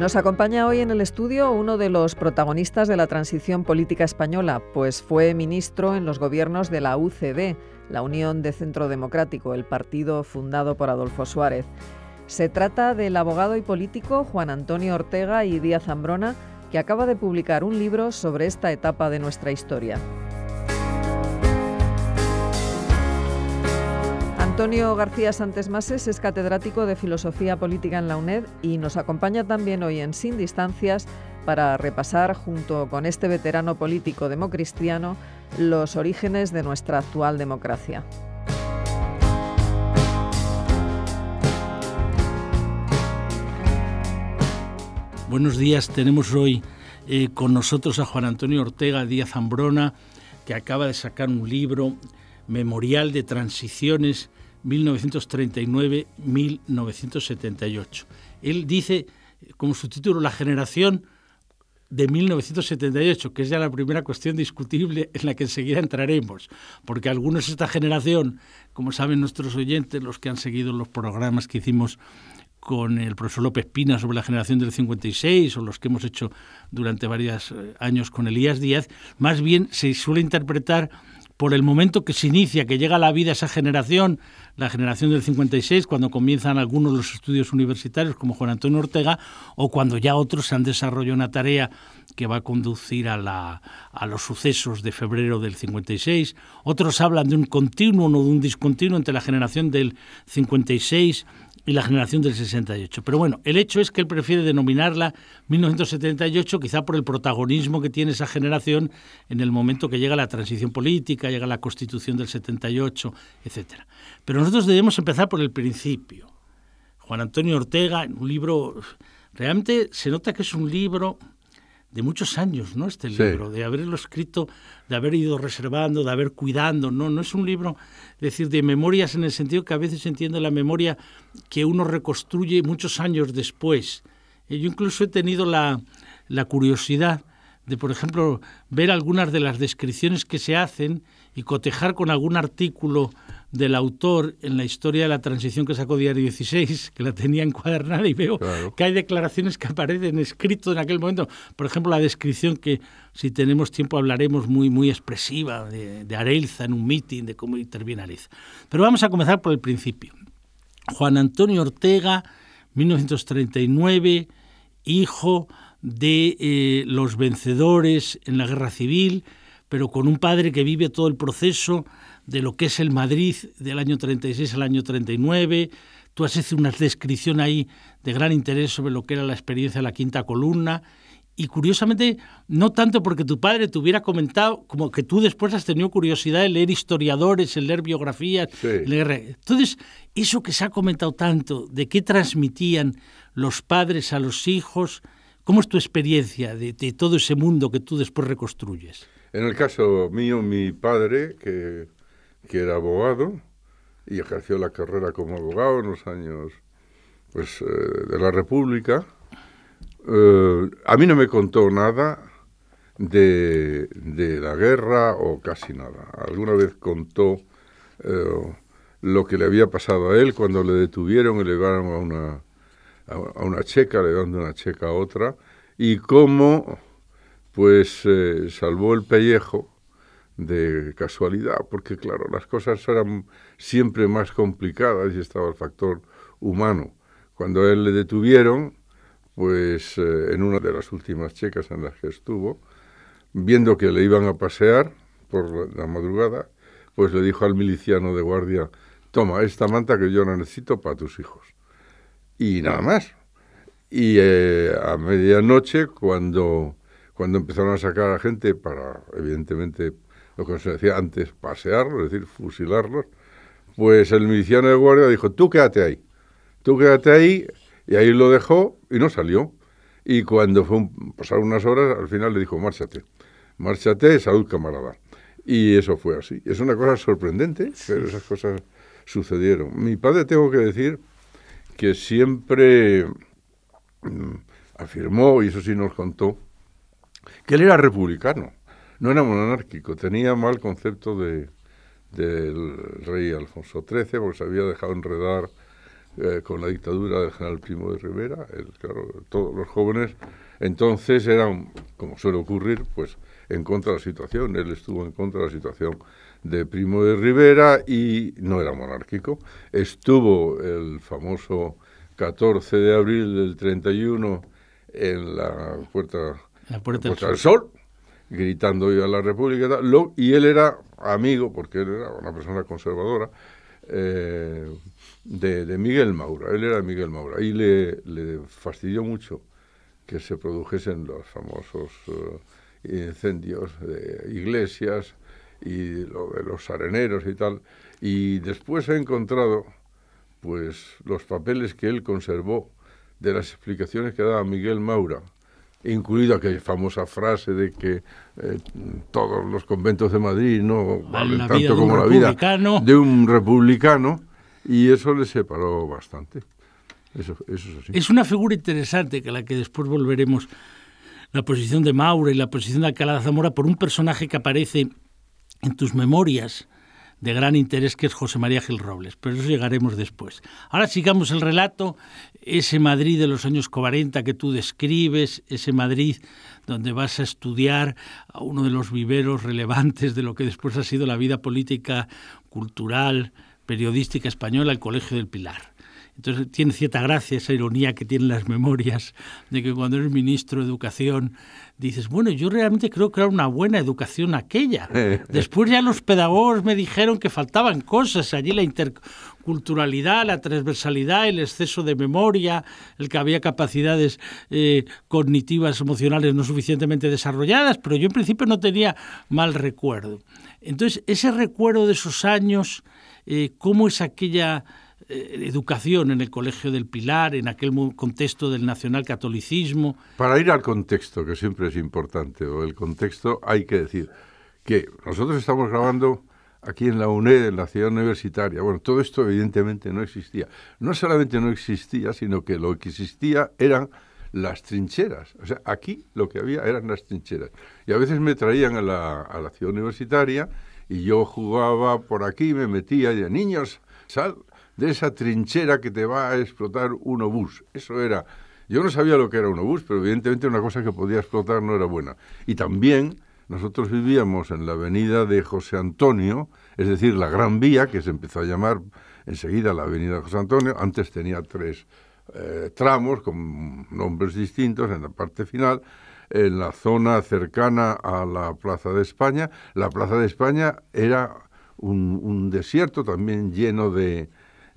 Nos acompaña hoy en el estudio uno de los protagonistas de la transición política española, pues fue ministro en los gobiernos de la UCD, la Unión de Centro Democrático, el partido fundado por Adolfo Suárez. Se trata del abogado y político Juan Antonio Ortega y Díaz Zambrona, que acaba de publicar un libro sobre esta etapa de nuestra historia. Antonio García Santes Mases es catedrático de Filosofía Política en la UNED y nos acompaña también hoy en Sin Distancias para repasar, junto con este veterano político democristiano, los orígenes de nuestra actual democracia. Buenos días, tenemos hoy eh, con nosotros a Juan Antonio Ortega Díaz Zambrona, que acaba de sacar un libro, Memorial de Transiciones 1939-1978. Él dice, eh, como subtítulo, la generación de 1978, que es ya la primera cuestión discutible en la que enseguida entraremos, porque algunos de esta generación, como saben nuestros oyentes, los que han seguido los programas que hicimos con el profesor López Pina sobre la generación del 56 o los que hemos hecho durante varios eh, años con Elías Díaz, más bien se suele interpretar por el momento que se inicia, que llega a la vida esa generación, la generación del 56, cuando comienzan algunos los estudios universitarios, como Juan Antonio Ortega, o cuando ya otros se han desarrollado una tarea que va a conducir a, los sucesos de febrero del 56. Otros hablan de un continuo no de un discontinuo entre la generación del 56 y la generación del 68. Pero bueno, el hecho es que él prefiere denominarla 1978 quizá por el protagonismo que tiene esa generación en el momento que llega la transición política, llega la constitución del 78, etc. Pero nosotros debemos empezar por el principio. Juan Antonio Ortega, en un libro, realmente se nota que es un libro de muchos años, ¿no? Este libro, de haberlo escrito, de haber ido reservando, de haber cuidando, ¿no? No es un libro, es decir, de memorias en el sentido que a veces entiende la memoria que uno reconstruye muchos años después. Eh, yo incluso he tenido la, la curiosidad de, por ejemplo, ver algunas de las descripciones que se hacen y cotejar con algún artículo del autor en la historia de la transición que sacó Diario 16, que la tenía encuadernada y veo que hay declaraciones que aparecen escritas en aquel momento. Por ejemplo, la descripción que, si tenemos tiempo, hablaremos muy, muy expresiva de, de en un meeting de cómo interviene Areilza. Pero vamos a comenzar por el principio. Juan Antonio Ortega, 1939, hijo de eh, los vencedores en la guerra civil, pero con un padre que vive todo el proceso de lo que es el Madrid del año 36 al año 39. Tú has hecho una descripción ahí de gran interés sobre lo que era la experiencia de la quinta columna. Y curiosamente, no tanto porque tu padre te hubiera comentado, como que tú después has tenido curiosidad en leer historiadores, en leer biografías. Entonces, eso que se ha comentado tanto, de qué transmitían los padres a los hijos, ¿cómo es tu experiencia de, de todo ese mundo que tú después reconstruyes? En el caso mío, mi padre, que que era abogado y ejerció la carrera como abogado en los años pues, eh, de la República. Eh, a mí no me contó nada de, la guerra o casi nada. Alguna vez contó eh, lo que le había pasado a él cuando le detuvieron y le llevaron a una, a una checa, le dando una checa a otra, y cómo pues salvó el pellejo de casualidad, porque claro, las cosas eran siempre más complicadas y estaba el factor humano. Cuando él le detuvieron, pues eh, en una de las últimas checas en las que estuvo, viendo que le iban a pasear por la madrugada, pues le dijo al miliciano de guardia, toma esta manta que yo la necesito para tus hijos. Y nada más. Y eh, a medianoche, cuando, cuando empezaron a sacar a gente para, evidentemente, lo que se decía antes, pasearlos, es decir, fusilarlos, pues el miliciano de guardia dijo, tú quédate ahí, tú quédate ahí, y ahí lo dejó y no salió. Y cuando pasaron unas horas, al final le dijo, márchate, márchate, salud camarada. Y eso fue así. Es una cosa sorprendente, pero esas cosas sucedieron. Mi padre, tengo que decir, que siempre mm, afirmó, y eso sí nos contó, que él era republicano no era monárquico, tenía mal concepto de, del rey Alfonso XIII, porque se había dejado enredar eh, con la dictadura del general Primo de Rivera. El, claro, todos los jóvenes entonces eran, como suele ocurrir, pues en contra de la situación. Él estuvo en contra de la situación de Primo de Rivera y no era monárquico. Estuvo el famoso 14 de abril del 31 en la puerta, del, Sol gritando a la República. Lo, y él era amigo, porque él era una persona conservadora, eh, de, Miguel Maura. Él era Miguel Maura. Y le, fastidió mucho que se produjesen los famosos eh, incendios de iglesias y lo de los areneros y tal. Y después he encontrado pues los papeles que él conservó de las explicaciones que daba Miguel Maura incluido aquella famosa frase de que eh, todos los conventos de Madrid no valen tanto como la vida de un republicano, y eso le separó bastante. Eso, es, una figura interesante que a la que después volveremos, la posición de mauro y la posición de Alcalá de Zamora, por un personaje que aparece en tus memorias, de gran interés que es José María Gil Robles, pero eso llegaremos después. Ahora sigamos el relato, ese Madrid de los años 40 que tú describes, ese Madrid donde vas a estudiar a uno de los viveros relevantes de lo que después ha sido la vida política, cultural, periodística española, el Colegio del Pilar. Entonces tiene cierta gracia esa ironía que tienen las memorias de que cuando eres ministro de Educación dices, bueno, yo realmente creo que era una buena educación aquella. Eh. Después ya los pedagogos me dijeron que faltaban cosas allí, la interculturalidad, la transversalidad, el exceso de memoria, el que había capacidades eh, cognitivas, emocionales no suficientemente desarrolladas, pero yo en principio no tenía mal recuerdo. Entonces, ese recuerdo de esos años, eh, ¿cómo es aquella... Eh, educación en el Colegio del Pilar, en aquel contexto del nacionalcatolicismo. Para ir al contexto, que siempre es importante, o el contexto, hay que decir que nosotros estamos grabando aquí en la UNED, en la ciudad universitaria. Bueno, todo esto evidentemente no existía. No solamente no existía, sino que lo que existía eran las trincheras. O sea, aquí lo que había eran las trincheras. Y a veces me traían a la, a la ciudad universitaria y yo jugaba por aquí, me metía y de niños, sal, de esa trinchera que te va a explotar un obús. Eso era. Yo no sabía lo que era un obús, pero evidentemente una cosa que podía explotar no era buena. Y también nosotros vivíamos en la avenida de José Antonio, es decir, la Gran Vía, que se empezó a llamar enseguida la avenida de José Antonio, antes tenía tres eh, tramos con nombres distintos en la parte final, en la zona cercana a la Plaza de España. La Plaza de España era un desierto también lleno de,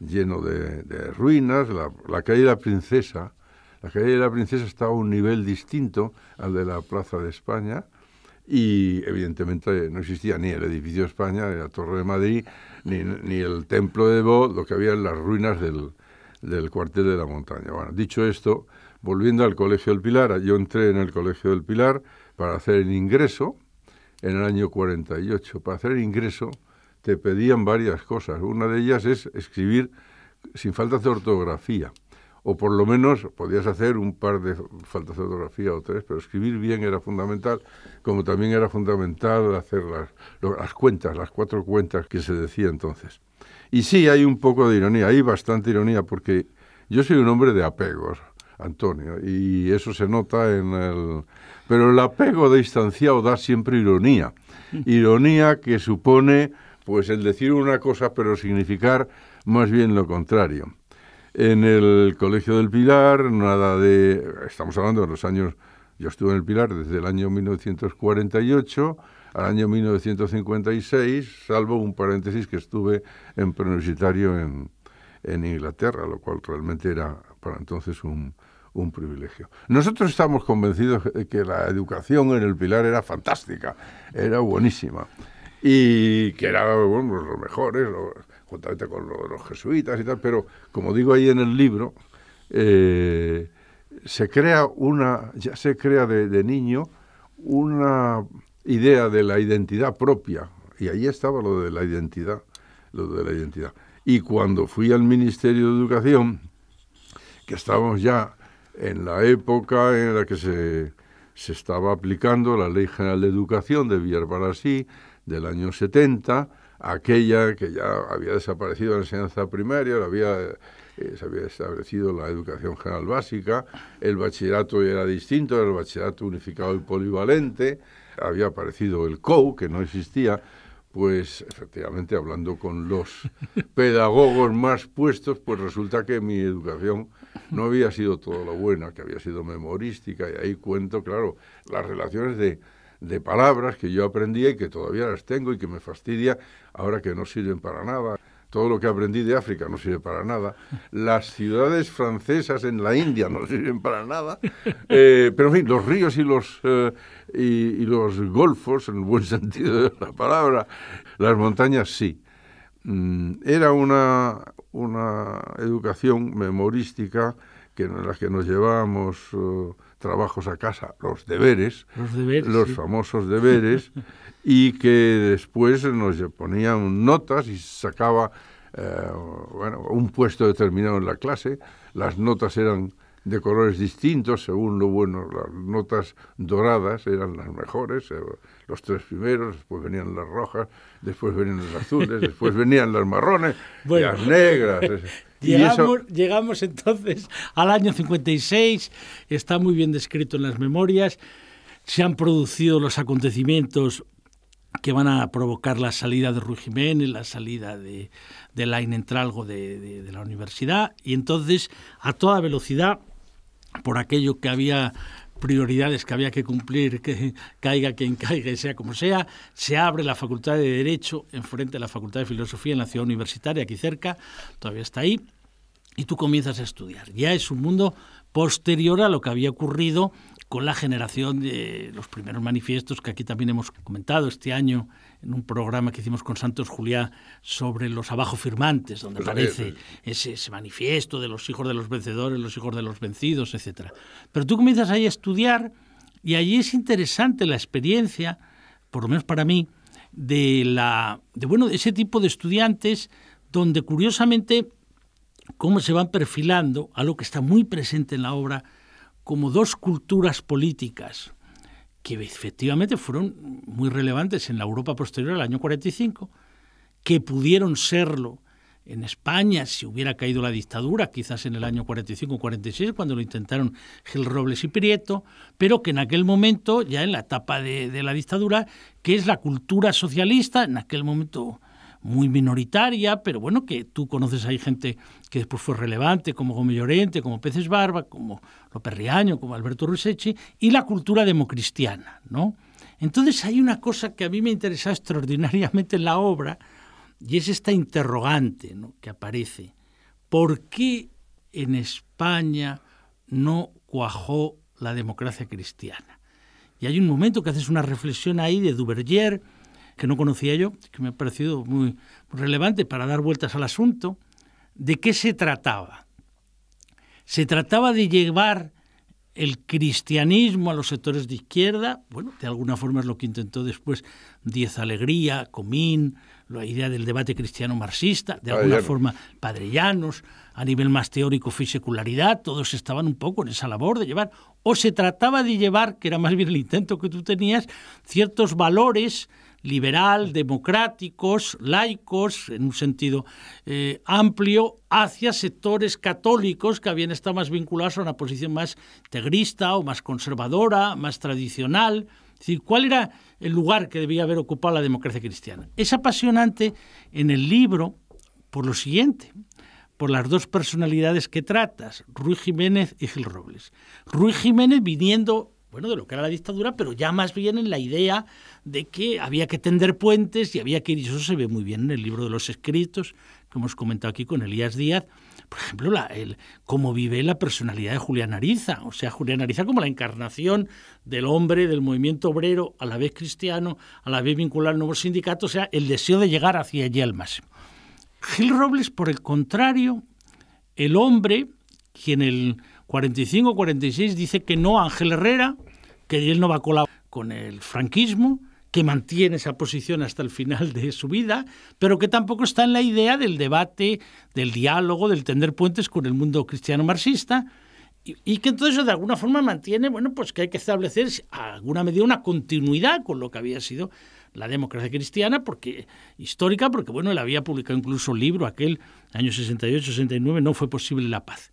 lleno de, ruinas, la, calle de la Princesa. La calle de la Princesa estaba a un nivel distinto al de la Plaza de España y evidentemente no existía ni el edificio de España, ni la Torre de Madrid, ni, ni el Templo de Bo, lo que había en las ruinas del, del cuartel de la montaña. Bueno, dicho esto, volviendo al Colegio del Pilar, yo entré en el Colegio del Pilar para hacer el ingreso en el año 48. Para hacer el ingreso te pedían varias cosas. Una de ellas es escribir sin faltas de ortografía. O por lo menos podías hacer un par de faltas de ortografía o tres, pero escribir bien era fundamental, como también era fundamental hacer las, cuentas, las cuatro cuentas que se decía entonces. Y sí, hay un poco de ironía, hay bastante ironía, porque yo soy un hombre de apegos, Antonio, y eso se nota en el... Pero el apego de distanciado da siempre ironía, mm. ironía que supone pues el decir una cosa pero significar más bien lo contrario. En el Colegio del Pilar, nada de... Estamos hablando de los años... Yo estuve en el Pilar desde el año 1948 al año 1956, salvo un paréntesis que estuve en preuniversitario en, en Inglaterra, lo cual realmente era para entonces un, un privilegio. Nosotros estamos convencidos de que la educación en el Pilar era fantástica, era buenísima y que era bueno, los mejores, juntamente con los, jesuitas y tal, pero como digo ahí en el libro, eh, se crea una, ya se crea de, niño una idea de la identidad propia, y ahí estaba lo de la identidad, lo de la identidad. Y cuando fui al Ministerio de Educación, que estábamos ya en la época en la que se, se estaba aplicando la Ley General de Educación de Villarbarasí, del año 70, aquella que ya había desaparecido la enseñanza primaria, había, eh, se había establecido la educación general básica, el bachillerato era distinto, era el bachillerato unificado y polivalente, había aparecido el COU, que no existía, pues efectivamente hablando con los pedagogos más puestos, pues resulta que mi educación no había sido todo lo buena, que había sido memorística, y ahí cuento, claro, las relaciones de de palabras que yo aprendí y que todavía las tengo y que me fastidia ahora que no sirven para nada. Todo lo que aprendí de África no sirve para nada. Las ciudades francesas en la India no sirven para nada. Eh, pero en fin, los ríos y los, eh, y, los golfos, en el buen sentido de la palabra, las montañas sí. Mm, era una, una educación memorística que en la que nos llevábamos... Eh, trabajos a casa, los deberes, los, famosos deberes, y que después nos ponían notas y sacaba eh, bueno, un puesto determinado en la clase. Las notas eran de colores distintos, según lo bueno, las notas doradas eran las mejores, eh, los tres primeros, después venían las rojas, después venían las azules, después venían las marrones, y las negras. llegamos, entonces al año 56, está muy bien descrito en las memorias, se han producido los acontecimientos que van a provocar la salida de Ruy Jiménez, la salida de, de la de la universidad, y entonces a toda velocidad por aquello que había prioridades que había que cumplir, que caiga quien caiga y sea como sea, se abre la Facultad de Derecho enfrente de la Facultad de Filosofía en la ciudad universitaria, aquí cerca, todavía está ahí, y tú comienzas a estudiar. Ya es un mundo posterior a lo que había ocurrido con la generación de los primeros manifiestos que aquí también hemos comentado este año en un programa que hicimos con Santos Juliá sobre los abajo firmantes, donde aparece Ese, manifiesto de los hijos de los vencedores, los hijos de los vencidos, etc. Pero tú comienzas ahí a estudiar y allí es interesante la experiencia, por lo menos para mí, de, la, de bueno, ese tipo de estudiantes donde curiosamente cómo se van perfilando, algo que está muy presente en la obra, como dos culturas políticas que efectivamente fueron muy relevantes en la Europa posterior al año 45, que pudieron serlo en España si hubiera caído la dictadura, quizás en el año 45-46, cuando lo intentaron Gil Robles y Prieto, pero que en aquel momento, ya en la etapa de la dictadura, que es la cultura socialista, en aquel momento muy minoritaria, pero bueno, que tú conoces ahí gente que después fue relevante, como Gómez Llorente, como Peces Barba, como López Riaño, como Alberto Rusechi, y la cultura democristiana, ¿no? Entonces hay una cosa que a mí me interesa extraordinariamente en la obra, y es esta interrogante que aparece. ¿Por qué en España no cuajó la democracia cristiana? Y hay un momento que haces una reflexión ahí de Duvergier, que no conocía yo, que me ha parecido muy, relevante para dar vueltas al asunto, ¿de qué se trataba? Se trataba de llevar el cristianismo a los sectores de izquierda, bueno, de alguna forma es lo que intentó después Diez Alegría, Comín, la idea del debate cristiano-marxista, de alguna forma padrellanos, a nivel más teórico fue secularidad, todos estaban un poco en esa labor de llevar, o se trataba de llevar, que era más bien el intento que tú tenías, ciertos valores liberal, democráticos, laicos, en un sentido eh, amplio, hacia sectores católicos que habían estado más vinculados a una posición más tegrista o más conservadora, más tradicional. Es decir, ¿cuál era el lugar que debía haber ocupado la democracia cristiana? Es apasionante en el libro por lo siguiente por las dos personalidades que tratas, Ruiz Jiménez y Gil Robles. Ruiz Jiménez viniendo bueno, de lo que era la dictadura, pero ya más bien en la idea de que había que tender puentes y había que ir, y eso se ve muy bien en el libro de los escritos, que hemos comentado aquí con Elías Díaz, por ejemplo, la, el, cómo vive la personalidad de Julián Ariza. O sea, Julián Ariza como la encarnación del hombre, del movimiento obrero, a la vez cristiano, a la vez vincular nuevos sindicato. o sea, el deseo de llegar hacia allí al máximo. Gil Robles, por el contrario, el hombre, quien el 45 46 dice que no Ángel Herrera, que él no va a colaborar con el franquismo, que mantiene esa posición hasta el final de su vida, pero que tampoco está en la idea del debate, del diálogo, del tender puentes con el mundo cristiano marxista, y, que entonces de alguna forma mantiene, bueno, pues que hay que establecer alguna medida una continuidad con lo que había sido la democracia cristiana, porque histórica, porque bueno, él había publicado incluso un libro aquel año 68-69, no fue posible la paz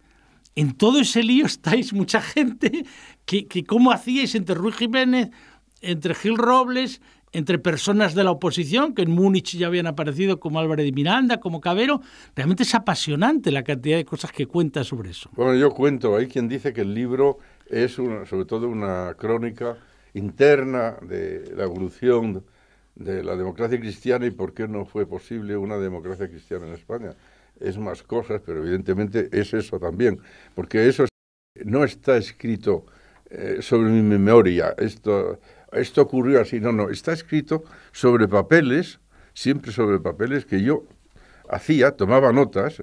en todo ese lío estáis mucha gente que, cómo hacíais entre Ruiz Jiménez, entre Gil Robles, entre personas de la oposición, que en Múnich ya habían aparecido como Álvarez de Miranda, como Cabero. Realmente es apasionante la cantidad de cosas que cuenta sobre eso. Bueno, yo cuento, hay quien dice que el libro es sobre todo una crónica interna de la evolución de la democracia cristiana y por qué no fue posible una democracia cristiana en España es más cosas, pero evidentemente es eso también, porque eso no está escrito eh, sobre mi memoria, esto, esto ocurrió así, no, no, está escrito sobre papeles, siempre sobre papeles que yo hacía, tomaba notas,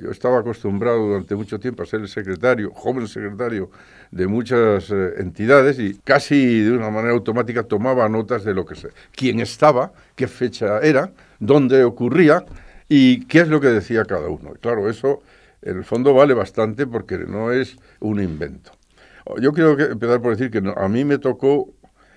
yo estaba acostumbrado durante mucho tiempo a ser el secretario, joven secretario de muchas eh, entidades y casi de una manera automática tomaba notas de lo que quién estaba, qué fecha era, dónde ocurría, y qué es lo que decía cada uno. claro, eso en el fondo vale bastante porque no es un invento. Yo quiero que, empezar por decir que a mí me tocó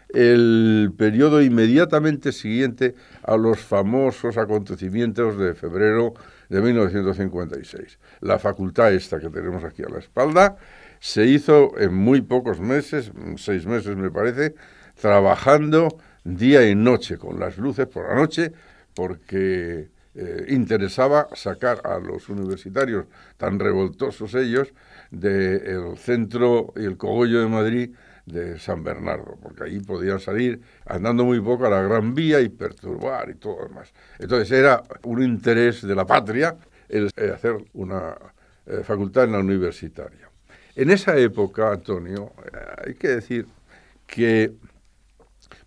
el periodo inmediatamente siguiente a los famosos acontecimientos de febrero de 1956. La facultad esta que tenemos aquí a la espalda se hizo en muy pocos meses, seis meses me parece, trabajando día y noche con las luces por la noche, porque eh, interesaba sacar a los universitarios, tan revoltosos ellos, del centro y el cogollo de Madrid de San Bernardo, porque allí podían salir andando muy poco a la Gran Vía y perturbar y todo lo demás. Entonces era un interés de la patria el eh, hacer una eh, facultad en la universitaria. En esa época, Antonio, hay que decir que,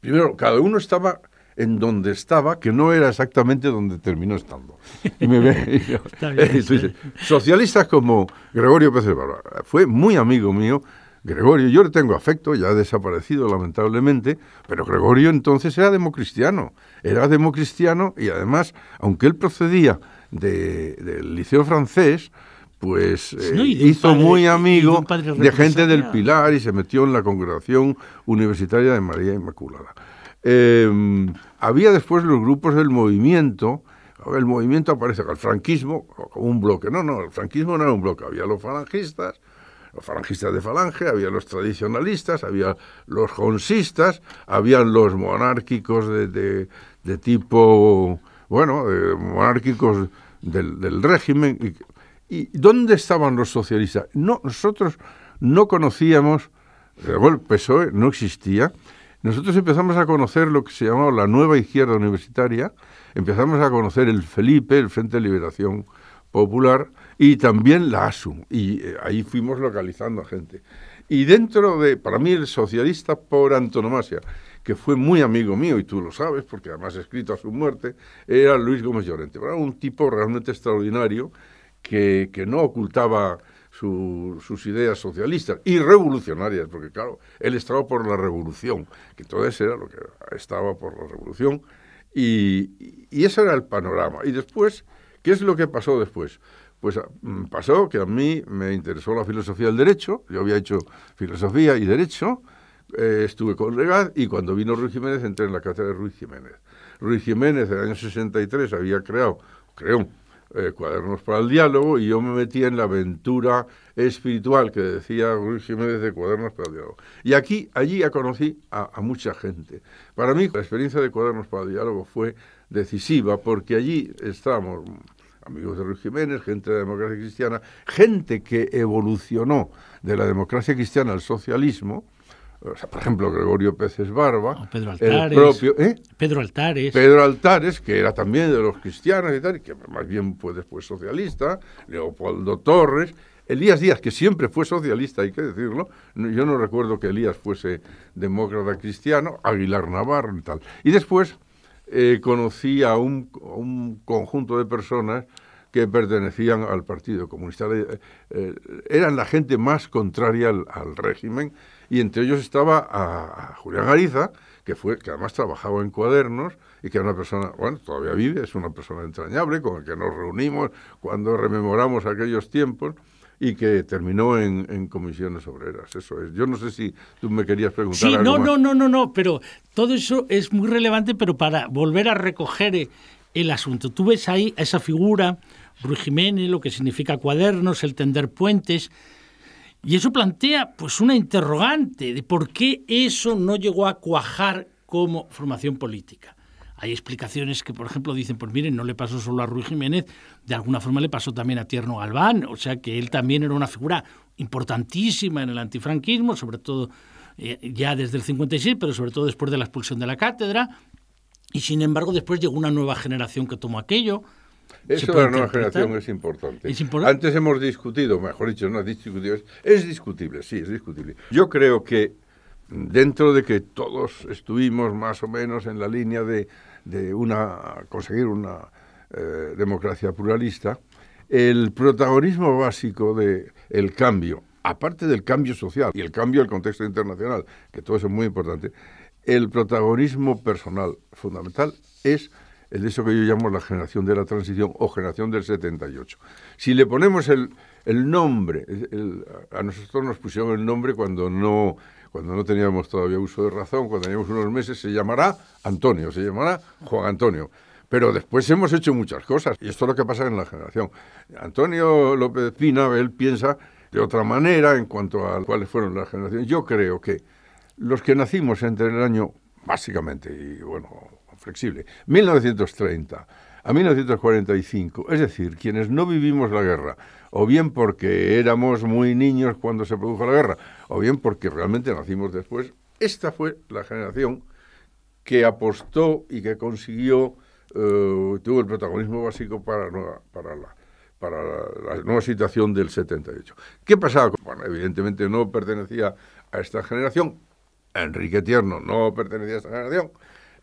primero, cada uno estaba en donde estaba, que no era exactamente donde terminó estando. Eh, socialistas como Gregorio Pérez fue muy amigo mío. Gregorio, yo le tengo afecto, ya ha desaparecido lamentablemente, pero Gregorio entonces era democristiano, era democristiano y además, aunque él procedía del liceo francés, pues eh, hizo muy amigo de gente del Pilar y se metió en la congregación universitaria de María Inmaculada. Em, había después los grupos del movimiento. El movimiento aparece con el franquismo como un bloque. No, no, el franquismo no era un bloque. Había los falangistas, los falangistas de Falange, había los tradicionalistas, había los jonsistas, había los monárquicos de, tipo, bueno, eh, monárquicos del, régimen. Y, dónde estaban los socialistas? No, nosotros no conocíamos, el PSOE no existía, nosotros empezamos a conocer lo que se llamaba la nueva izquierda universitaria, empezamos a conocer el Felipe, el Frente de Liberación Popular, y también la ASUM, y eh, ahí fuimos localizando a gente. Y dentro de, para mí, el socialista por antonomasia, que fue muy amigo mío, y tú lo sabes, porque además he escrito a su muerte, era Luis Gómez Llorente. Era un tipo realmente extraordinario que, que no ocultaba sus ideas socialistas y revolucionarias, porque claro, él estaba por la revolución, que entonces era lo que estaba por la revolución, y, y ese era el panorama. Y después, ¿qué es lo que pasó después? Pues ah, mm, pasó que a mí me interesó la filosofía del derecho, yo había hecho filosofía y derecho, eh, estuve con Legaz y cuando vino Ruiz Jiménez entré en la cátedra de Ruiz Jiménez. Ruiz Jiménez en el año 63 había creado, creo eh, cuadernos para el Diálogo, y yo me metí en la aventura espiritual que decía Luis Jiménez de Cuadernos para el Diálogo. Y aquí, allí ya conocí a, mucha gente. Para mí, la experiencia de Cuadernos para el Diálogo fue decisiva, porque allí estábamos amigos de Luis Jiménez, gente de la democracia cristiana, gente que evolucionó de la democracia cristiana al socialismo, o sea, por ejemplo, Gregorio Peces Barba, Pedro Altares, el propio, ¿eh? Pedro Altares, Pedro Altares, que era también de los cristianos y tal, que más bien fue después socialista, Leopoldo Torres, Elías Díaz, que siempre fue socialista, hay que decirlo, yo no recuerdo que Elías fuese demócrata cristiano, Aguilar Navarro y tal. Y después eh, conocí un, a un conjunto de personas que pertenecían al Partido Comunista. Eh, eh, eran la gente más contraria al, régimen y entre ellos estaba a, Julián Ariza, que, fue, que además trabajaba en cuadernos y que era una persona, bueno, todavía vive, es una persona entrañable con la que nos reunimos cuando rememoramos aquellos tiempos y que terminó en, comisiones obreras. Eso es. Yo no sé si tú me querías preguntar. Sí, algo no, no, no, no, no, pero todo eso es muy relevante, pero para volver a recoger eh, el asunto. Tú ves ahí a esa figura, Ruy Jiménez, lo que significa cuadernos, el tender puentes, y eso plantea pues una interrogante de por qué eso no llegó a cuajar como formación política. Hay explicaciones que, por ejemplo, dicen, pues miren, no le pasó solo a Ruy Jiménez, de alguna forma le pasó también a Tierno Galván, o sea que él también era una figura importantísima en el antifranquismo, sobre todo eh, ya desde el 56, pero sobre todo después de la expulsión de la cátedra, y sin embargo, después llegó una nueva generación que toma aquello. Eso de la nueva generación es importante. Antes hemos discutido, mejor dicho, no discutido, es discutible, sí, es discutible. Yo creo que dentro de que todos estuvimos más o menos en la línea de, una, conseguir una eh, democracia pluralista, el protagonismo básico del el cambio, aparte del cambio social y el cambio del contexto internacional, que todo eso es muy importante, el protagonismo personal fundamental es el de eso que yo llamo la generación de la transición o generación del 78. Si le ponemos el, nombre, a nosotros nos pusieron el nombre cuando no, cuando no teníamos todavía uso de razón, cuando teníamos unos meses, se llamará Antonio, se llamará Juan Antonio. Pero después hemos hecho muchas cosas, y esto es lo que pasa en la generación. Antonio López Pina, él piensa de otra manera en cuanto a cuáles fueron las generaciones. Yo creo que los que nacimos entre el año, básicamente, y bueno, flexible, 1930 a 1945, es decir, quienes no vivimos la guerra, o bien porque éramos muy niños cuando se produjo la guerra, o bien porque realmente nacimos después, esta fue la generación que apostó y que consiguió, eh, tuvo el protagonismo básico para, para, la, para la, nueva situación del 78. ¿Qué pasaba? Bueno, evidentemente no pertenecía a esta generación, Enrique Tierno no pertenecía a esta generación,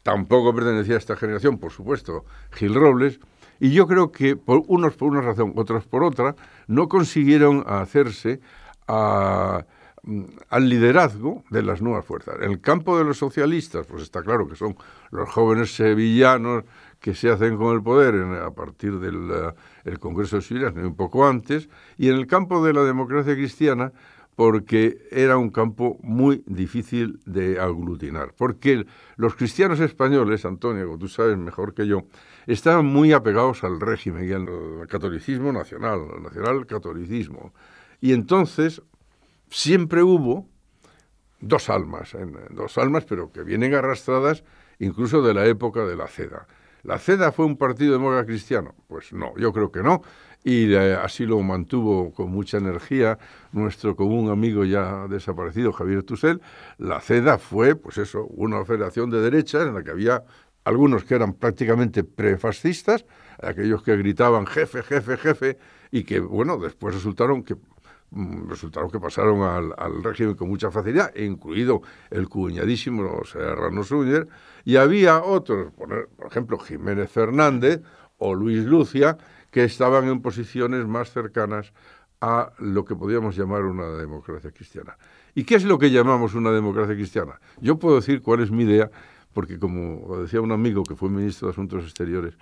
tampoco pertenecía a esta generación, por supuesto, Gil Robles, y yo creo que por unos por una razón, otros por otra, no consiguieron hacerse mm, al liderazgo de las nuevas fuerzas. En el campo de los socialistas, pues está claro que son los jóvenes sevillanos que se hacen con el poder a partir del eh, Congreso de Sevilla, un poco antes, y en el campo de la democracia cristiana, porque era un campo muy difícil de aglutinar. Porque los cristianos españoles, Antonio, tú sabes mejor que yo, estaban muy apegados al régimen y al catolicismo nacional, al nacional catolicismo. Y entonces siempre hubo dos almas, dos almas, pero que vienen arrastradas incluso de la época de la ceda. ¿La CEDA fue un partido demócrata cristiano? Pues no, yo creo que no y así lo mantuvo con mucha energía nuestro común amigo ya desaparecido, Javier Tusell. La CEDA fue, pues eso, una federación de derechas en la que había algunos que eran prácticamente prefascistas, aquellos que gritaban jefe, jefe, jefe, y que, bueno, después resultaron que mm, resultaron que pasaron al, régimen con mucha facilidad, incluido el cuñadísimo Serrano Suñer, y había otros, por, ejemplo, Jiménez Fernández o Luis Lucia, que estaban en posiciones más cercanas a lo que podíamos llamar una democracia cristiana. ¿Y qué es lo que llamamos una democracia cristiana? Yo puedo decir cuál es mi idea, porque como decía un amigo que fue ministro de Asuntos Exteriores,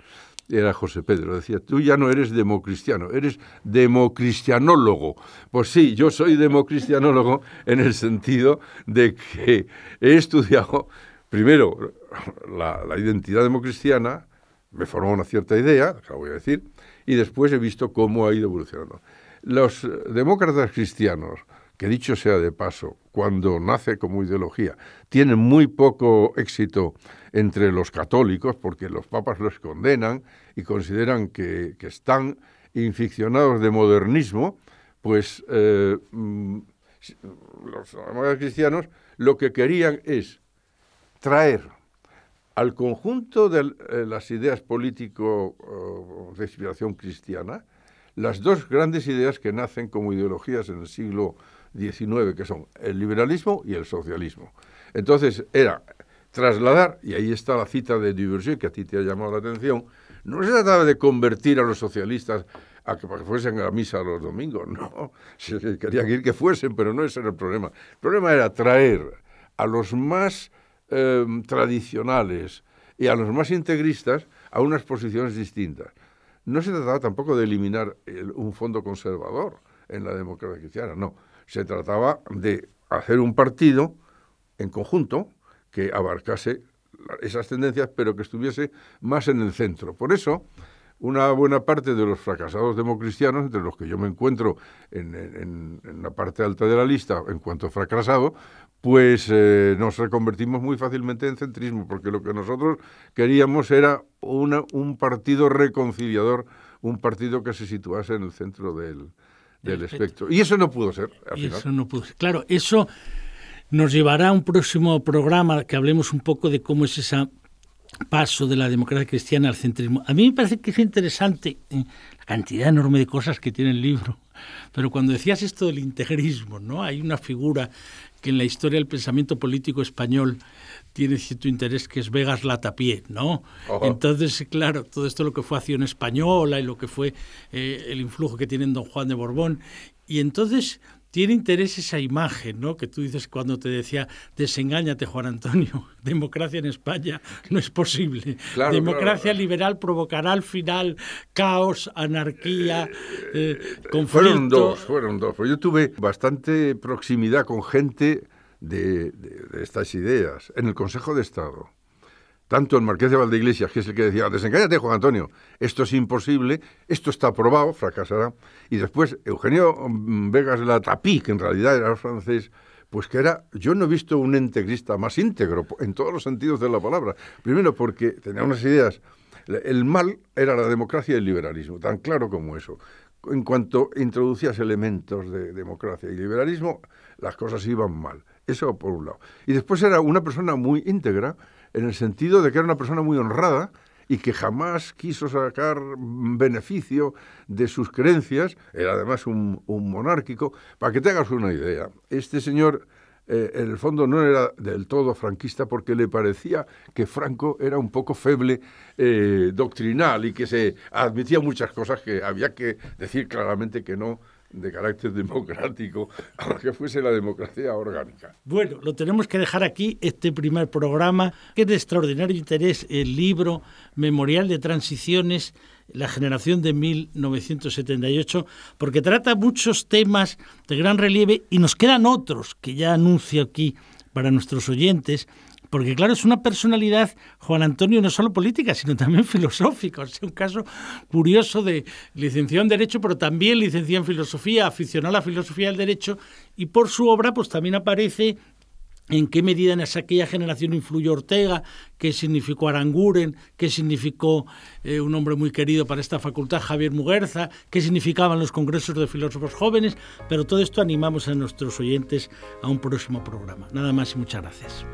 era José Pedro, decía, tú ya no eres democristiano, eres democristianólogo. Pues sí, yo soy democristianólogo en el sentido de que he estudiado, primero, la identidad democristiana, me formó una cierta idea, la voy a decir, y después he visto cómo ha ido evolucionando. Los demócratas cristianos, que dicho sea de paso, cuando nace como ideología, tienen muy poco éxito entre los católicos porque los papas los condenan y consideran que, están inficionados de modernismo, pues eh, mm, los demócratas cristianos lo que querían es traer al conjunto de eh, las ideas político de inspiración cristiana, las dos grandes ideas que nacen como ideologías en el siglo XIX, que son el liberalismo y el socialismo. Entonces era trasladar, y ahí está la cita de Duverger que a ti te ha llamado la atención, no se trataba de convertir a los socialistas a que fuesen a la misa los domingos, no, se querían ir que fuesen, pero no ese era el problema. El problema era traer a los más Em, tradicionales y a los más integristas a unas posiciones distintas. No se trataba tampoco de eliminar un fondo conservador en la democracia cristiana, no. Se trataba de hacer un partido en conjunto que abarcase esas tendencias, pero que estuviese más en el centro. Por eso, una buena parte de los fracasados democristianos, entre los que yo me encuentro en, la parte alta de la lista en cuanto fracasado, pues eh, nos reconvertimos muy fácilmente en centrismo, porque lo que nosotros queríamos era un partido reconciliador, un partido que se situase en el centro del, eh, eh, espectro. Y eso no pudo ser. Al final. Eso no pudo ser. Claro, eso nos llevará a un próximo programa que hablemos un poco de cómo es esa paso de la democracia cristiana al centrismo. A mí me parece que es interesante eh, la cantidad enorme de cosas que tiene el libro, pero cuando decías esto del integrismo, ¿no? Hay una figura que en la historia del pensamiento político español tiene cierto interés que es Vegas Latapié, ¿no? Entonces, claro, todo esto lo que fue acción española y lo que fue eh, el influjo que tiene don Juan de Borbón y entonces tiene interés esa imagen, ¿no? Que tú dices cuando te decía, desengáñate, Juan Antonio, democracia en España no es posible. democracia liberal provocará al final caos, anarquía, eh, eh, eh, conflictos. conflicto. Fueron dos, fueron dos. Pues yo tuve bastante proximidad con gente de estas ideas en el Consejo de Estado tanto el marqués de Valdeiglesias, que es el que decía desengañate, Juan Antonio, esto es imposible, esto está aprobado, fracasará. Y después Eugenio Vegas de la Tapí, que en realidad era francés, pues que era, yo no he visto un integrista más íntegro en todos los sentidos de la palabra. Primero porque tenía unas ideas, el mal era la democracia y el liberalismo, tan claro como eso. En cuanto introducías elementos de democracia y liberalismo, las cosas iban mal. Eso por un lado. Y después era una persona muy íntegra, en el sentido de que era una persona muy honrada y que jamás quiso sacar beneficio de sus creencias, era además un, monárquico. Para que te hagas una idea, este señor eh, en el fondo no era del todo franquista porque le parecía que Franco era un poco feble eh, doctrinal y que se admitía muchas cosas que había que decir claramente que no de carácter democrático a que fuese la democracia orgánica. Bueno, lo tenemos que dejar aquí, este primer programa, que es de extraordinario interés el libro Memorial de Transiciones, la generación de 1978, porque trata muchos temas de gran relieve y nos quedan otros que ya anuncio aquí para nuestros oyentes porque claro, es una personalidad, Juan Antonio, no solo política, sino también filosófica. O sea, un caso curioso de licenciado en Derecho, pero también licenciado en Filosofía, aficionado a la filosofía del Derecho, y por su obra, pues también aparece en qué medida en aquella generación influyó Ortega, qué significó Aranguren, qué significó eh, un hombre muy querido para esta facultad, Javier Muguerza, qué significaban los congresos de filósofos jóvenes, pero todo esto animamos a nuestros oyentes a un próximo programa. Nada más y muchas gracias.